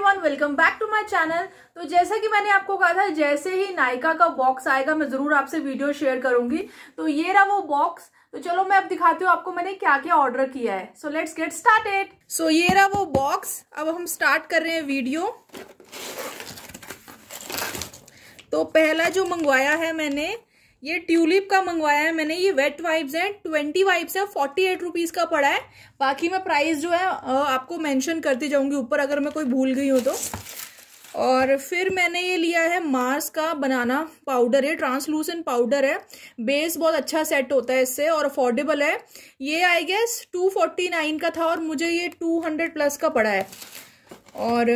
Everyone welcome back to my channel तो जैसा कि मैंने आपको कहा था जैसे ही नायका का बॉक्स आएगा मैं जरूर आपसे वीडियो शेयर करूंगी तो ये रहा वो बॉक्स तो चलो मैं अब दिखाती हूँ आपको मैंने क्या क्या ऑर्डर किया है so let's get started so ये रहा वो बॉक्स अब हम स्टार्ट कर रहे हैं वीडियो तो पहला जो मंगवाया है मैंने ये ट्यूलिप का मंगवाया है मैंने ये वेट वाइप्स हैं ट्वेंटी वाइप्स है फोर्टी एट रुपीज़ का पड़ा है बाकी मैं प्राइस जो है आपको मेंशन करती जाऊंगी ऊपर अगर मैं कोई भूल गई हूँ तो और फिर मैंने ये लिया है मार्स का बनाना पाउडर है ट्रांसलूसेंट पाउडर है बेस बहुत अच्छा सेट होता है इससे और अफोर्डेबल है ये I guess two forty nine का था और मुझे ये टू हंड्रेड प्लस का पड़ा है और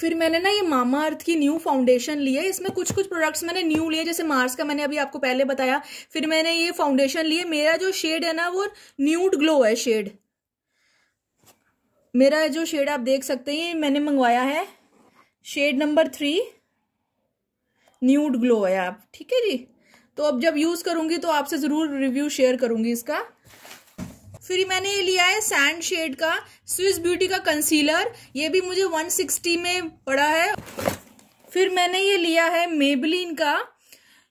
फिर मैंने ना ये मामा अर्थ की न्यू फाउंडेशन ली है इसमें कुछ कुछ प्रोडक्ट्स मैंने न्यू लिए जैसे मार्स का मैंने अभी आपको पहले बताया फिर मैंने ये फाउंडेशन लिए मेरा जो शेड है ना वो न्यूड ग्लो है शेड मेरा जो शेड आप देख सकते हैं मैंने मंगवाया है shade number three nude glow है आप ठीक है जी तो अब जब यूज़ करूंगी तो आपसे ज़रूर रिव्यू शेयर करूंगी इसका फिर मैंने ये लिया है सैंड शेड का स्विस ब्यूटी का कंसीलर ये भी मुझे 160 में पड़ा है फिर मैंने ये लिया है मेबलिन का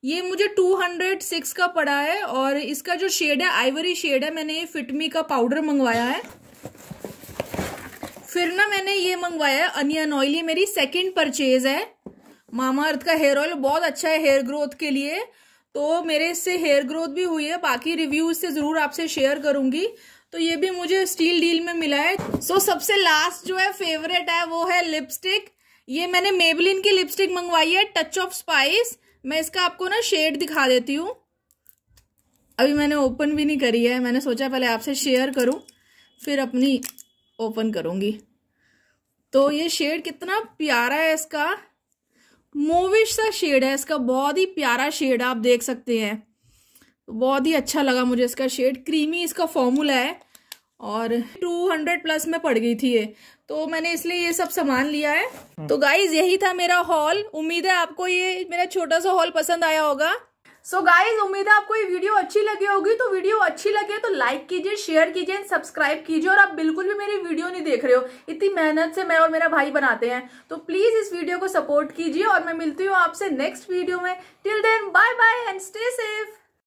ये मुझे 206 का पड़ा है और इसका जो शेड है आइवरी शेड है मैंने ये फिटमी का पाउडर मंगवाया है फिर ना मैंने ये मंगवाया है अनियन ऑयल ये मेरी सेकंड परचेज है मामा अर्थ का हेयर ऑयल बहुत अच्छा है हेयर ग्रोथ के लिए तो मेरे इससे हेयर ग्रोथ भी हुई है बाकी रिव्यूज से ज़रूर आपसे शेयर करूंगी तो ये भी मुझे स्टील डील में मिला है सो so, सबसे लास्ट जो है फेवरेट है वो है लिपस्टिक ये मैंने मेबलिन की लिपस्टिक मंगवाई है टच ऑफ स्पाइस मैं इसका आपको ना शेड दिखा देती हूँ अभी मैंने ओपन भी नहीं करी है मैंने सोचा पहले आपसे शेयर करूँ फिर अपनी ओपन करूँगी तो ये शेड कितना प्यारा है इसका मूविश सा शेड है इसका बहुत ही प्यारा शेड आप देख सकते हैं बहुत ही अच्छा लगा मुझे इसका शेड क्रीमी इसका फॉर्मूला है और 200 प्लस में पड़ गई थी ये तो मैंने इसलिए ये सब सामान लिया है हम्म। तो गाइज यही था मेरा हॉल उम्मीद है आपको ये मेरा छोटा सा हॉल पसंद आया होगा सो so गाइज उम्मीद है आपको ये वीडियो अच्छी लगी होगी तो वीडियो अच्छी लगे तो लाइक कीजिए शेयर कीजिए सब्सक्राइब कीजिए और आप बिल्कुल भी मेरी वीडियो देख रहे हो इतनी मेहनत से मैं और मेरा भाई बनाते हैं तो प्लीज इस वीडियो को सपोर्ट कीजिए और मैं मिलती हूँ आपसे नेक्स्ट वीडियो में till then bye bye and stay safe